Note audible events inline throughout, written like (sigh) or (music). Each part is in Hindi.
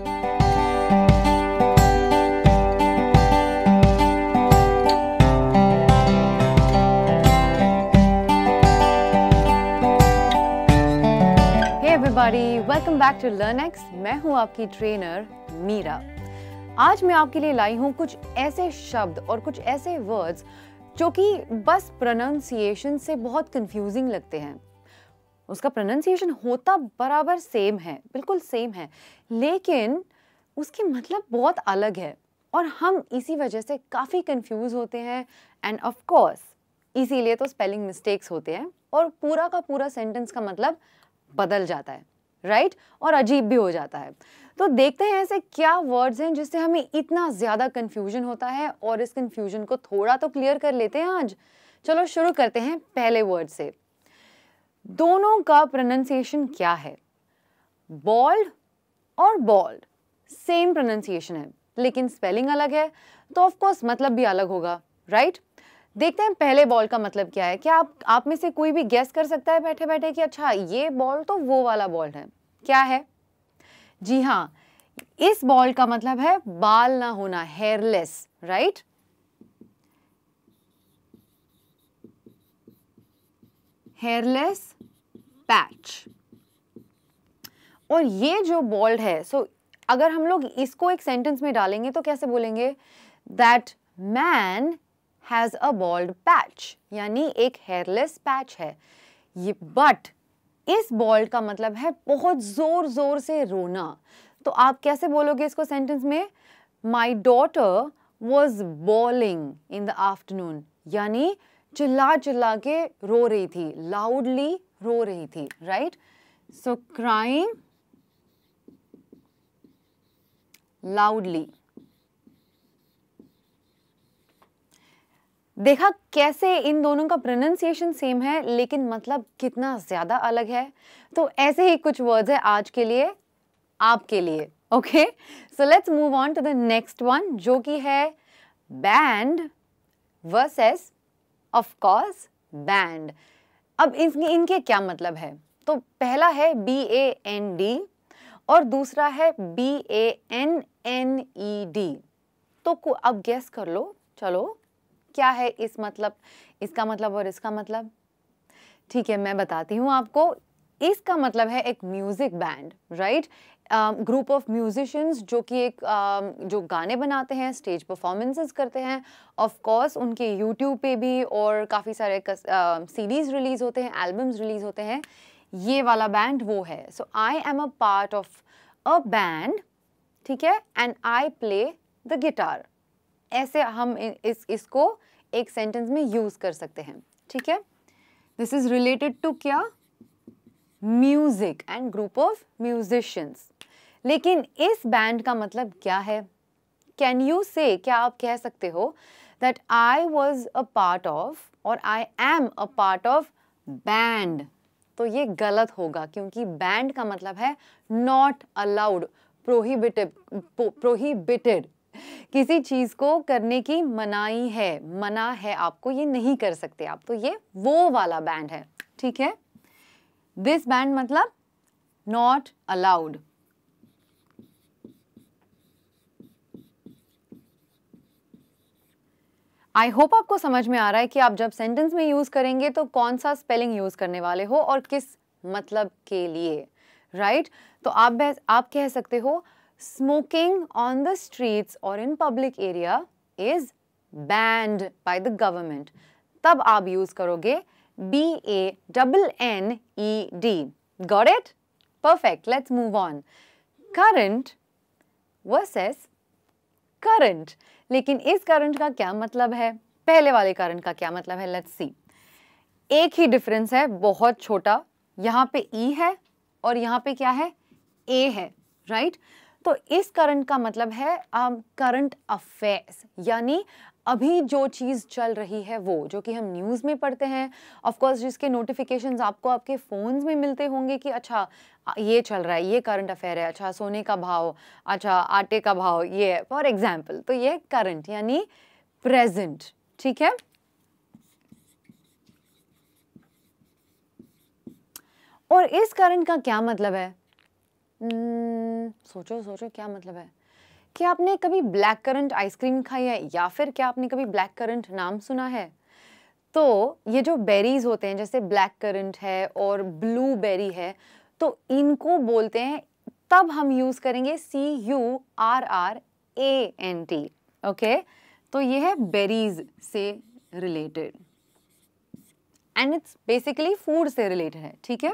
वेलकम बैक टू लर्नएक्स मैं हूं आपकी ट्रेनर मीरा आज मैं आपके लिए लाई हूं कुछ ऐसे शब्द और कुछ ऐसे वर्ड्स जो कि बस प्रोनाउंसिएशन से बहुत कंफ्यूजिंग लगते हैं उसका प्रोनाउंसिएशन होता बराबर सेम है बिल्कुल सेम है लेकिन उसके मतलब बहुत अलग है और हम इसी वजह से काफ़ी कंफ्यूज होते हैं एंड ऑफ कोर्स इसीलिए तो स्पेलिंग मिस्टेक्स होते हैं और पूरा का पूरा सेंटेंस का मतलब बदल जाता है राइट right? और अजीब भी हो जाता है तो देखते हैं ऐसे क्या वर्ड्स हैं जिससे हमें इतना ज़्यादा कन्फ्यूजन होता है और इस कन्फ्यूजन को थोड़ा तो क्लियर कर लेते हैं आज चलो शुरू करते हैं पहले वर्ड से दोनों का प्रोनाउंसिएशन क्या है बॉल्ड और बॉल्ड सेम प्रोनाउंसिएशन है लेकिन स्पेलिंग अलग है तो ऑफकोर्स मतलब भी अलग होगा राइट right? देखते हैं पहले बॉल का मतलब क्या है क्या आप आप में से कोई भी गेस कर सकता है बैठे बैठे कि अच्छा ये बॉल तो वो वाला बॉल है क्या है जी हाँ इस बॉल का मतलब है बाल ना होना hairless right right? Hairless patch और ये जो बॉल्ड है सो so, अगर हम लोग इसको एक सेंटेंस में डालेंगे तो कैसे बोलेंगे that man has a bald patch यानी एक हेयरलेस पैच है ये बट इस बॉल्ड का मतलब है बहुत ज़ोर ज़ोर से रोना तो आप कैसे बोलोगे इसको सेंटेंस में my daughter was bawling in the afternoon यानी चिल्ला चिल्ला के रो रही थी लाउडली रो रही थी राइट सो क्राइंग लाउडली देखा कैसे इन दोनों का प्रोनाउंसिएशन सेम है लेकिन मतलब कितना ज़्यादा अलग है तो ऐसे ही कुछ वर्ड्स है आज के लिए आपके लिए okay so let's move on to the next one जो कि है band versus of course band अब इन, इनके क्या मतलब है तो पहला है बी ए एन डी और दूसरा है B A N N E D तो अब गैस कर लो चलो क्या है इस मतलब इसका मतलब और इसका मतलब ठीक है मैं बताती हूँ आपको इसका मतलब है एक music band right group of musicians जो कि एक uh, जो गाने बनाते हैं स्टेज परफॉर्मेंसेस करते हैं ऑफ कोर्स उनके यूट्यूब पे भी और काफ़ी सारे सीरीज़ uh, रिलीज़ होते हैं एल्बम्स रिलीज़ होते हैं ये वाला बैंड वो है so I am a part of a band ठीक है and I play the guitar ऐसे हम इस इसको एक सेंटेंस में यूज़ कर सकते हैं ठीक है दिस इज़ रिलेटेड टू क्या music and group of musicians लेकिन इस बैंड का मतलब क्या है कैन यू से क्या आप कह सकते हो that I was a part of और I am a part of band तो ये गलत होगा क्योंकि बैंड का मतलब है नॉट अलाउड प्रोहिबिटिव प्रोहिबिटेड किसी चीज़ को करने की मनाही है मना है आपको ये नहीं कर सकते आप तो ये वो वाला बैंड है ठीक है दिस बैंड मतलब नॉट अलाउड आई होप आपको समझ में आ रहा है कि आप जब सेंटेंस में यूज़ करेंगे तो कौन सा स्पेलिंग यूज़ करने वाले हो और किस मतलब के लिए राइट right? तो आप आप कह सकते हो स्मोकिंग ऑन द स्ट्रीट्स और in public area is banned by the government तब आप यूज़ करोगे B A double N E D got it perfect let's move on current versus current लेकिन इस करंट का क्या मतलब है पहले वाले करंट का क्या मतलब है लेट्स सी एक ही डिफरेंस है बहुत छोटा यहाँ पे ई e है और यहाँ पे क्या है ए है राइट right? तो इस करंट का मतलब है करंट um, अफेयर्स यानी अभी जो चीज़ चल रही है वो जो कि हम न्यूज़ में पढ़ते हैं ऑफ कोर्स जिसके नोटिफिकेशंस आपको आपके फ़ोन्स में मिलते होंगे कि अच्छा ये चल रहा है ये करंट अफेयर है अच्छा सोने का भाव अच्छा आटे का भाव ये है फॉर एग्जाम्पल तो ये करंट यानी प्रेजेंट ठीक है और इस करंट का क्या मतलब है hmm, सोचो सोचो क्या मतलब है क्या आपने कभी ब्लैक करंट आइसक्रीम खाई है या फिर क्या आपने कभी ब्लैक करंट नाम सुना है तो ये जो बेरीज होते हैं जैसे ब्लैक करंट है और ब्लू बेरी है तो इनको बोलते हैं तब हम यूज़ करेंगे C U R R A N T okay तो ये है बेरीज से related and it's basically food से रिलेटेड है ठीक है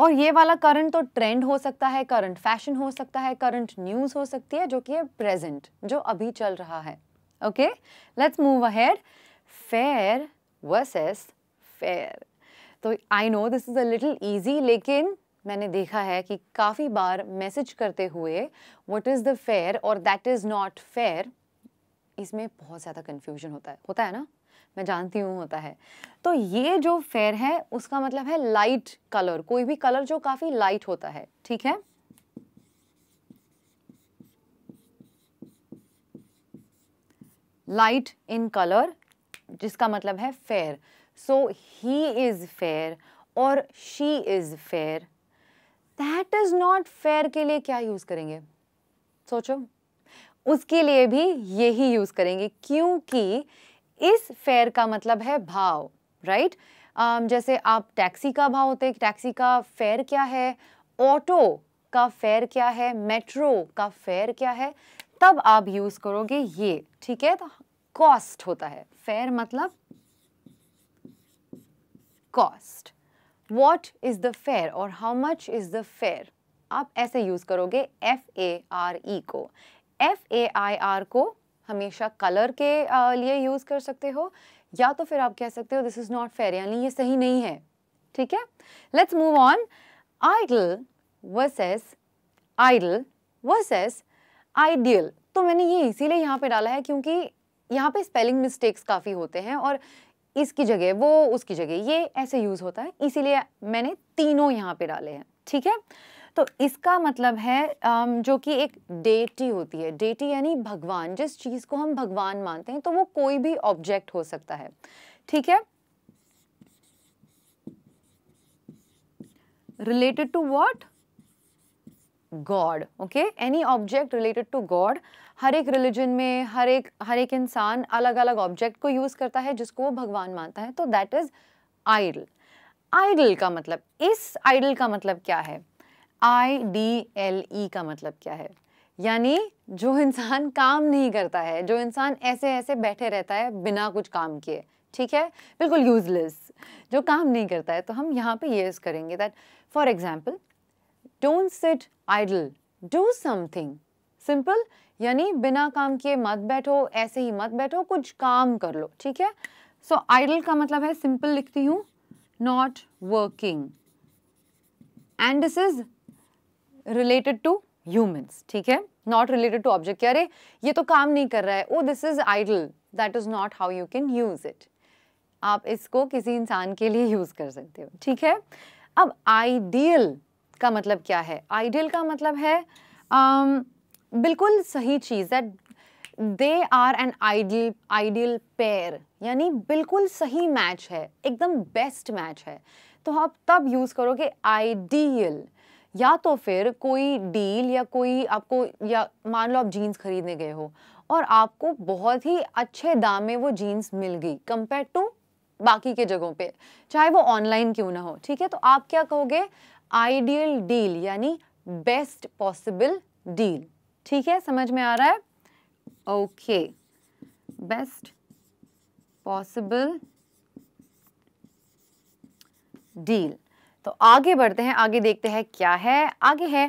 और ये वाला करंट तो ट्रेंड हो सकता है करंट फैशन हो सकता है करंट न्यूज़ हो सकती है जो कि है प्रेजेंट जो अभी चल रहा है okay let's move ahead fair versus fair तो I know this is a little easy लेकिन मैंने देखा है कि काफ़ी बार मैसेज करते हुए वट इज़ द फेयर और दैट इज़ नॉट फेयर इसमें बहुत ज़्यादा कन्फ्यूजन होता है होता है ना मैं जानती हूँ होता है तो ये जो फेयर है उसका मतलब है लाइट कलर कोई भी कलर जो काफ़ी लाइट होता है ठीक है लाइट इन कलर जिसका मतलब है fair so he is fair और she is fair that is not fair के लिए क्या यूज़ करेंगे सोचो उसके लिए भी यही यूज़ करेंगे क्योंकि इस फेयर का मतलब है भाव राइट right? um, जैसे आप टैक्सी का भाव होते टैक्सी का फेयर क्या है ऑटो का फेयर क्या है मेट्रो का फेयर क्या है तब आप यूज़ करोगे ये ठीक है तो कॉस्ट होता है फेयर मतलब cost what is the fair और how much is the fare आप ऐसे यूज़ करोगे एफ ए आर ई को एफ ए आई आर को हमेशा कलर के लिए यूज़ कर सकते हो या तो फिर आप कह सकते हो दिस इज़ नॉट फेयर यानी ये सही नहीं है ठीक है let's move on idle versus idol versus ideal तो मैंने ये इसीलिए यहाँ पे डाला है क्योंकि यहाँ पे स्पेलिंग मिस्टेक्स काफ़ी होते हैं और इसकी जगह वो उसकी जगह ये ऐसे यूज़ होता है इसीलिए मैंने तीनों यहाँ पे डाले हैं ठीक है तो इसका मतलब है जो कि एक डेटी होती है डेटी यानी भगवान जिस चीज़ को हम भगवान मानते हैं तो वो कोई भी ऑब्जेक्ट हो सकता है ठीक है related to what god okay any object related to god हर एक रिलीजन में हर एक हर एक इंसान अलग अलग ऑब्जेक्ट को यूज़ करता है जिसको वो भगवान मानता है तो दैट इज़ आइडल आइडल का मतलब इस आइडल का मतलब क्या है आई डी एल ई का मतलब क्या है यानी जो इंसान काम नहीं करता है जो इंसान ऐसे ऐसे बैठे रहता है बिना कुछ काम किए ठीक है बिल्कुल यूजलेस जो काम नहीं करता है तो हम यहाँ पे ये यूज़ करेंगे that for example don't sit idle do something simple यानी बिना काम किए मत बैठो ऐसे ही मत बैठो कुछ काम कर लो ठीक है सो so, आइडल का मतलब है सिंपल लिखती हूँ not working and this is related to humans ठीक है नॉट रिलेटेड टू ऑब्जेक्ट अरे ये तो काम नहीं कर रहा है oh this is idle that is not how you can use it आप इसको किसी इंसान के लिए यूज़ कर सकते हो ठीक है अब आइडियल का मतलब क्या है आइडियल का मतलब है um, बिल्कुल सही चीज़ that they are an ideal ideal pair यानी बिल्कुल सही मैच है एकदम बेस्ट मैच है तो आप तब यूज़ करोगे आइडियल या तो फिर कोई डील या कोई आपको या मान लो आप जीन्स खरीदने गए हो और आपको बहुत ही अच्छे दाम में वो जीन्स मिल गई कंपेयर टू बाकी के जगहों पे चाहे वो ऑनलाइन क्यों ना हो ठीक है तो आप क्या कहोगे आइडियल डील यानी बेस्ट पॉसिबल डील ठीक है समझ में आ रहा है ओके बेस्ट पॉसिबल डील तो आगे बढ़ते हैं आगे देखते हैं क्या है आगे है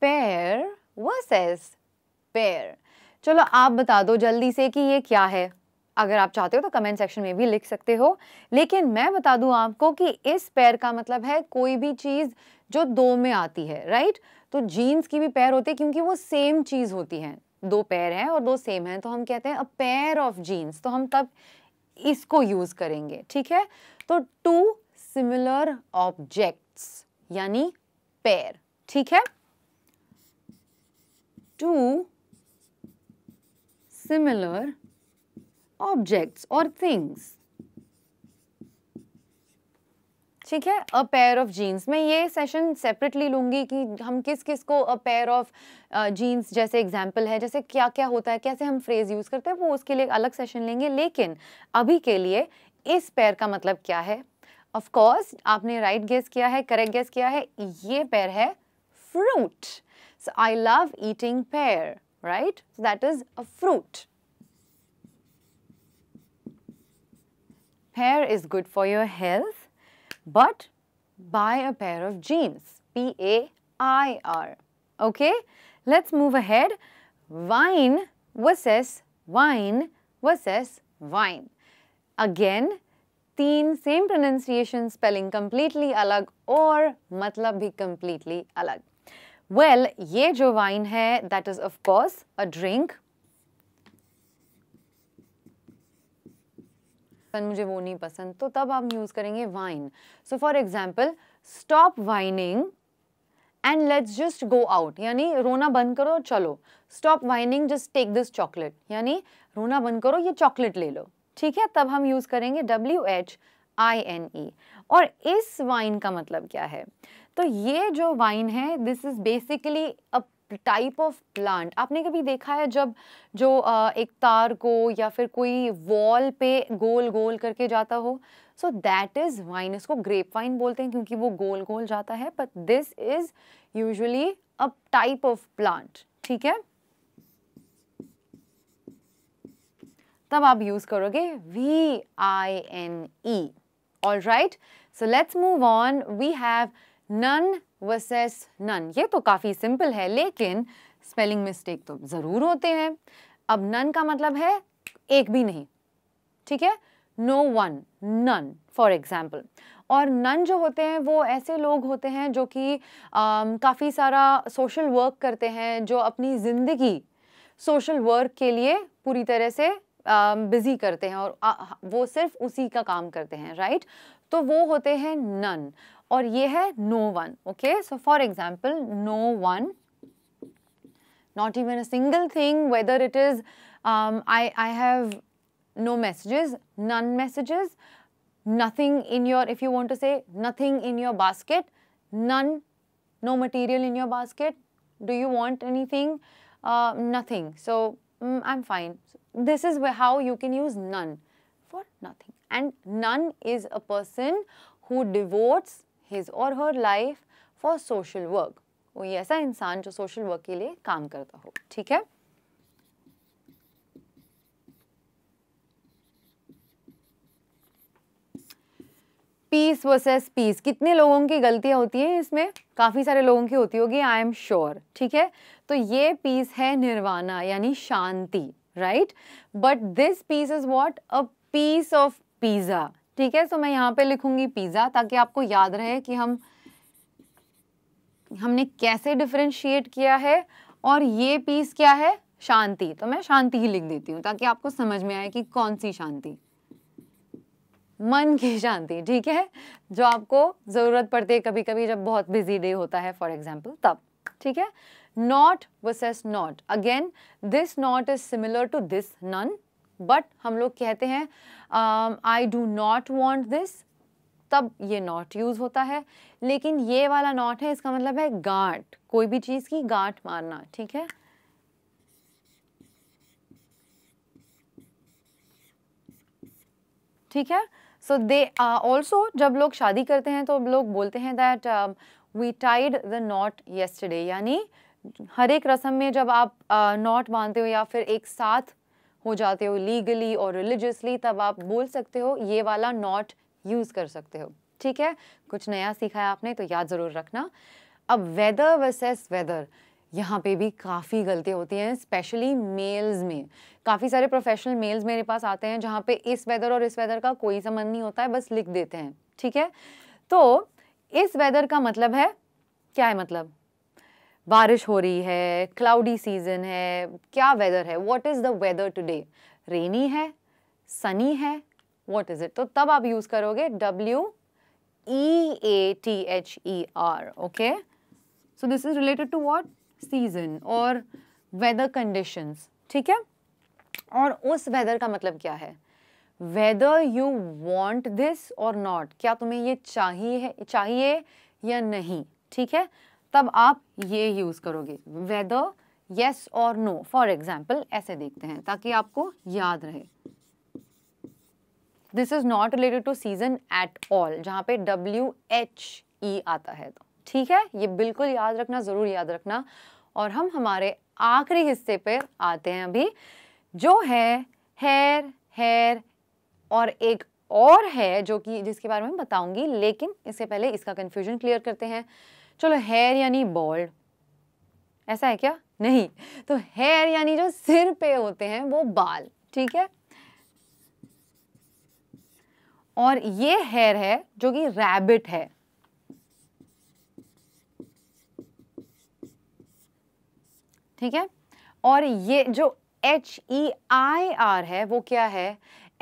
पेयर वर्सेस पेयर चलो आप बता दो जल्दी से कि ये क्या है अगर आप चाहते हो तो कमेंट सेक्शन में भी लिख सकते हो लेकिन मैं बता दूं आपको कि इस पैर का मतलब है कोई भी चीज़ जो दो में आती है राइट तो जीन्स की भी पैर होती है क्योंकि वो सेम चीज़ होती है दो पैर हैं और दो सेम हैं तो हम कहते हैं अ पेयर ऑफ जीन्स तो हम तब इसको यूज़ करेंगे ठीक है तो टू सिमिलर ऑब्जेक्ट्स यानी पेयर ठीक है टू सिमिलर ऑब्जेक्ट्स और थिंग्स ठीक है अ पेयर ऑफ जीन्स मैं ये सेशन सेपरेटली लूंगी कि हम किस किस को अ पेयर ऑफ जीन्स जैसे एग्जाम्पल है जैसे क्या क्या होता है कैसे हम फ्रेज यूज़ करते हैं वो उसके लिए अलग सेशन लेंगे लेकिन अभी के लिए इस पेयर का मतलब क्या है ऑफ कोर्स आपने राइट right गेस किया है करेक्ट गेस किया है ये पेयर है fruit so I love eating pear right that is a fruit Pear is good for your health, but buy a pair of jeans. P A I R. Okay, let's move ahead. Wine versus wine versus wine. Again, तीन सेम प्रोनाउंसिएशन स्पेलिंग कम्प्लीटली अलग और मतलब भी कम्प्लीटली अलग वेल well, ये जो वाइन है that is of course a drink मुझे वो नहीं पसंद तो तब आप यूज करेंगे whine so for example stop whining and let's just go out यानी रोना बंद करो चलो stop whining just take this chocolate यानी रोना बंद करो ये चॉकलेट ले लो ठीक है तब हम यूज़ करेंगे W H I N E और इस वाइन का मतलब क्या है तो ये जो वाइन है this is basically a type of plant आपने कभी देखा है जब जो एक तार को या फिर कोई वॉल पे गोल गोल करके जाता हो सो दैट इज़ वाइन इसको ग्रेप वाइन बोलते हैं क्योंकि वो गोल गोल जाता है but this is usually a type of plant ठीक है तब आप यूज़ करोगे V I N E all right so let's move on we have none versus nun ये तो काफ़ी सिंपल है लेकिन स्पेलिंग मिस्टेक तो ज़रूर होते हैं अब नन का मतलब है एक भी नहीं ठीक है no one none for example और नन जो होते हैं वो ऐसे लोग होते हैं जो कि काफ़ी सारा सोशल वर्क करते हैं जो अपनी ज़िंदगी सोशल वर्क के लिए पूरी तरह से बिजी करते हैं और वो सिर्फ उसी का काम करते हैं राइट तो वो होते हैं नन और ये है no one okay so for example no one not even a single thing whether it is I I have no messages none messages nothing in your if you want to say nothing in your basket none no material in your basket do you want anything nothing so mm, I'm fine. This is how you can use none for nothing. And none is a person who devotes his or her life for social work. वो ऐसा इंसान जो social work के लिए काम करता हो ठीक है पीस वर्सेस पीस कितने लोगों की गलतियाँ होती हैं इसमें काफ़ी सारे लोगों की होती होगी आई एम श्योर ठीक है तो ये पीस है निर्वाणा यानी शांति right but this piece is what a piece of pizza ठीक है सो मैं यहाँ पे लिखूंगी पिज़्ज़ा ताकि आपको याद रहे कि हम हमने कैसे डिफ्रेंशिएट किया है और ये पीस क्या है शांति तो मैं शांति ही लिख देती हूँ ताकि आपको समझ में आए कि कौन सी शांति मन की (laughs) शांति ठीक है जो आपको ज़रूरत पड़ती है कभी कभी जब बहुत बिजी डे होता है फॉर एग्जाम्पल तब ठीक है knot versus knot again this knot is similar to this none but हम लोग कहते हैं I do not want this तब ये नॉट यूज़ होता है लेकिन ये वाला नॉट है इसका मतलब है गांठ कोई भी चीज़ की गांठ मारना ठीक है ठीक है सो दे ऑल्सो जब लोग शादी करते हैं तो लोग बोलते हैं that we tied the knot yesterday यानी हर एक रस्म में जब आप नॉट uh, बांधते हो या फिर एक साथ हो जाते हो लीगली और रिलीजियसली तब आप बोल सकते हो ये वाला नॉट यूज़ कर सकते हो ठीक है कुछ नया सीखा है आपने तो याद ज़रूर रखना अब वेदर वर्सेस वेदर यहाँ पे भी काफ़ी गलतियाँ होती हैं स्पेशली मेल्स में काफ़ी सारे प्रोफेशनल मेल्स मेरे पास आते हैं जहाँ पे इस वेदर और इस वेदर का कोई संबंध नहीं होता है बस लिख देते हैं ठीक है तो इस वेदर का मतलब है क्या है मतलब बारिश हो रही है क्लाउडी सीजन है क्या वेदर है what is the weather today rainy है सनी है वॉट इज़ इट तो तब आप यूज़ करोगे W E A T H E R okay so this is related to what season और वेदर कंडीशंस ठीक है और उस वेदर का मतलब क्या है वेदर यू वॉन्ट दिस और नॉट क्या तुम्हें ये चाहिए चाहिए या नहीं ठीक है तब आप ये यूज़ करोगे वेदर येस और नो फॉर एग्जाम्पल ऐसे देखते हैं ताकि आपको याद रहे this is not related to season at all जहाँ पे डब्ल्यू एच ई आता है तो ठीक है ये बिल्कुल याद रखना ज़रूर याद रखना और हम हमारे आखिरी हिस्से पर आते हैं अभी जो है हेयर हेयर और एक और है जो कि जिसके बारे में बताऊंगी लेकिन इससे पहले इसका कन्फ्यूजन क्लियर करते हैं चलो हेयर यानी बॉल्ड ऐसा है क्या नहीं तो हेयर यानी जो सिर पे होते हैं वो बाल ठीक है और ये हेयर है जो कि रैबिट है ठीक है और ये जो एच ई आई आर है वो क्या है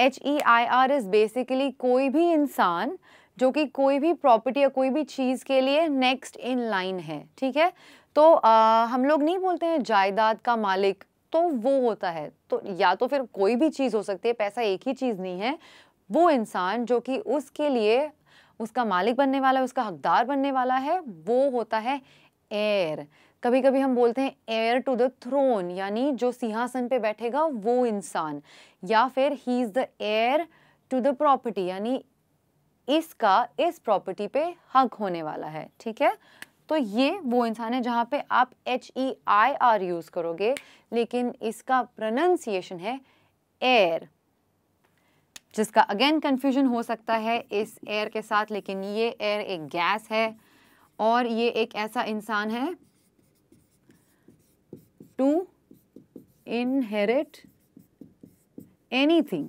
H E I R is basically कोई भी इंसान जो कि कोई भी प्रॉपर्टी या कोई भी चीज़ के लिए नेक्स्ट इन लाइन है ठीक है तो आ, हम लोग नहीं बोलते हैं जायदाद का मालिक तो वो होता है तो या तो फिर कोई भी चीज़ हो सकती है पैसा एक ही चीज़ नहीं है वो इंसान जो कि उसके लिए उसका मालिक बनने वाला है उसका हकदार बनने वाला है वो होता है एयर कभी कभी हम बोलते हैं एयर टू द थ्रोन यानी जो सिंहासन पे बैठेगा वो इंसान या फिर he is the heir to the property यानी इसका इस प्रॉपर्टी पे हक होने वाला है ठीक है तो ये वो इंसान है जहाँ पे आप H E I R use करोगे लेकिन इसका प्रोनाउंसिएशन है एयर जिसका अगेन कंफ्यूजन हो सकता है इस एयर के साथ लेकिन ये एयर एक गैस है और ये एक ऐसा इंसान है to inherit anything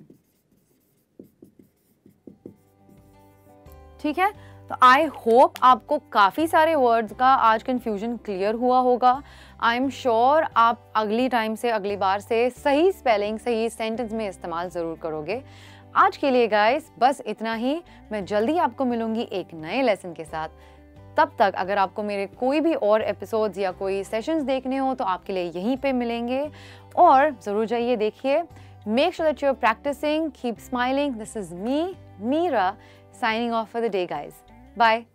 ठीक है तो आई होप आपको काफ़ी सारे वर्ड्स का आज कन्फ्यूजन क्लियर हुआ होगा आई एम श्योर आप अगली टाइम से अगली बार से सही स्पेलिंग सही सेंटेंस में इस्तेमाल ज़रूर करोगे आज के लिए गाइस बस इतना ही मैं जल्दी आपको मिलूंगी एक नए लेसन के साथ तब तक अगर आपको मेरे कोई भी और एपिसोड्स या कोई सेशंस देखने हो तो आपके लिए यहीं पे मिलेंगे और ज़रूर जाइए देखिए make sure that you are practicing keep smiling this is me Meera signing off for the day guys bye